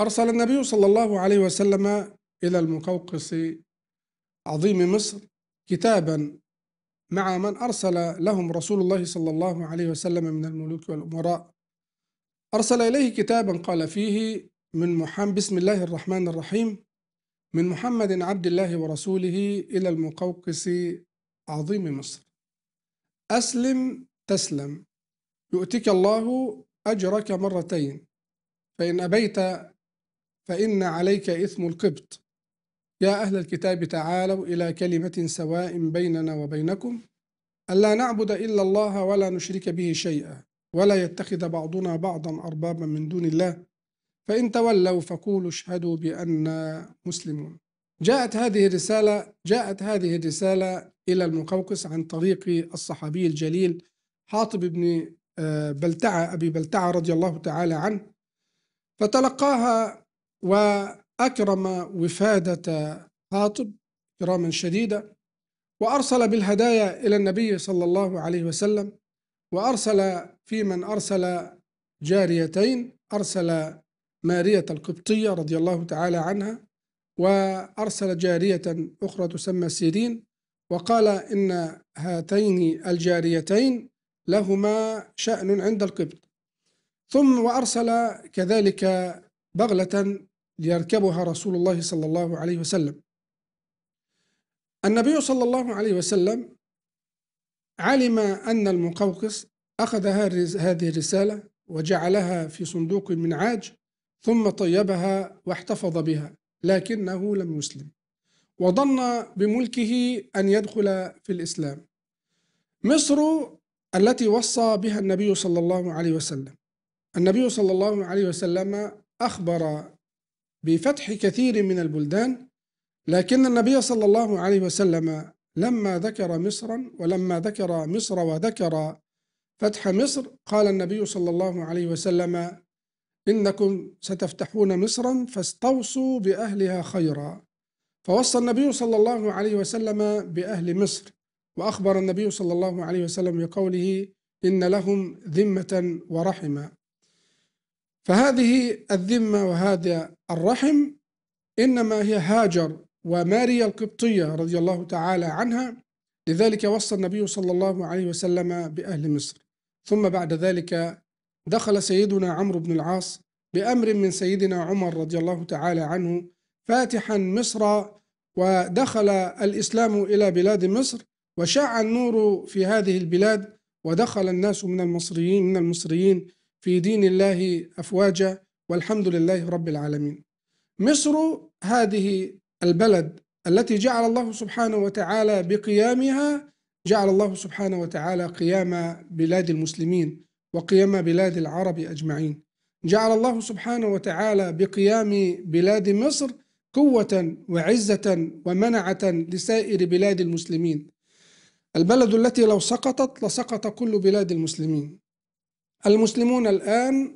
أرسل النبي صلى الله عليه وسلم إلى المقوقس عظيم مصر كتابا مع من أرسل لهم رسول الله صلى الله عليه وسلم من الملوك والأمراء أرسل إليه كتابا قال فيه من محمد بسم الله الرحمن الرحيم من محمد عبد الله ورسوله إلى المقوقس عظيم مصر أسلم تسلم يؤتك الله أجرك مرتين فإن أبيت فإن عليك إثم القبط يا أهل الكتاب تعالوا إلى كلمة سواء بيننا وبينكم ألا نعبد إلا الله ولا نشرك به شيئا ولا يتخذ بعضنا بعضا أربابا من دون الله فإن تولوا فقولوا اشهدوا بأننا مسلمون جاءت هذه الرسالة جاءت هذه الرسالة إلى المقوقس عن طريق الصحابي الجليل حاطب بن آه، بلتعة أبي بلتعة رضي الله تعالى عنه فتلقاها وأكرم وفادة خاطب إكراما شديدا وأرسل بالهدايا إلى النبي صلى الله عليه وسلم وأرسل في من أرسل جاريتين أرسل مارية القبطية رضي الله تعالى عنها وأرسل جارية أخرى تسمى سيرين وقال إن هاتين الجاريتين لهما شأن عند القبط ثم وأرسل كذلك بغلة ليركبها رسول الله صلى الله عليه وسلم النبي صلى الله عليه وسلم علم أن المقوقس أخذ هذه الرسالة وجعلها في صندوق من عاج ثم طيبها واحتفظ بها لكنه لم يسلم وظن بملكه أن يدخل في الإسلام مصر التي وصى بها النبي صلى الله عليه وسلم النبي صلى الله عليه وسلم أخبر بفتح كثير من البلدان لكن النبي صلى الله عليه وسلم لما ذكر مصرا ولما ذكر مصر وذكر فتح مصر قال النبي صلى الله عليه وسلم إنكم ستفتحون مصرا فاستوصوا بأهلها خيرا فوصى النبي صلى الله عليه وسلم بأهل مصر وأخبر النبي صلى الله عليه وسلم بقوله إن لهم ذمة ورحمة فهذه الذمة وهذا الرحم إنما هي هاجر وماريا القبطية رضي الله تعالى عنها لذلك وصى النبي صلى الله عليه وسلم بأهل مصر ثم بعد ذلك دخل سيدنا عمرو بن العاص بأمر من سيدنا عمر رضي الله تعالى عنه فاتحا مصر ودخل الإسلام إلى بلاد مصر وشاع النور في هذه البلاد ودخل الناس من المصريين من المصريين في دين الله أفواجا والحمد لله رب العالمين مصر هذه البلد التي جعل الله سبحانه وتعالى بقيامها جعل الله سبحانه وتعالى قيام بلاد المسلمين وقيام بلاد العرب أجمعين جعل الله سبحانه وتعالى بقيام بلاد مصر قوة وعزة ومنعة لسائر بلاد المسلمين البلد التي لو سقطت لسقط كل بلاد المسلمين المسلمون الآن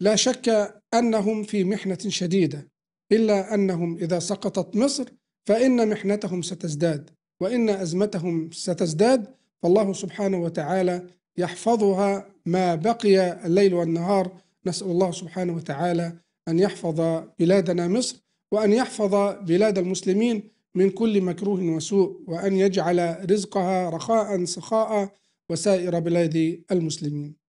لا شك أنهم في محنة شديدة إلا أنهم إذا سقطت مصر فإن محنتهم ستزداد وإن أزمتهم ستزداد فالله سبحانه وتعالى يحفظها ما بقي الليل والنهار نسأل الله سبحانه وتعالى أن يحفظ بلادنا مصر وأن يحفظ بلاد المسلمين من كل مكروه وسوء وأن يجعل رزقها رخاء سخاء وسائر بلاد المسلمين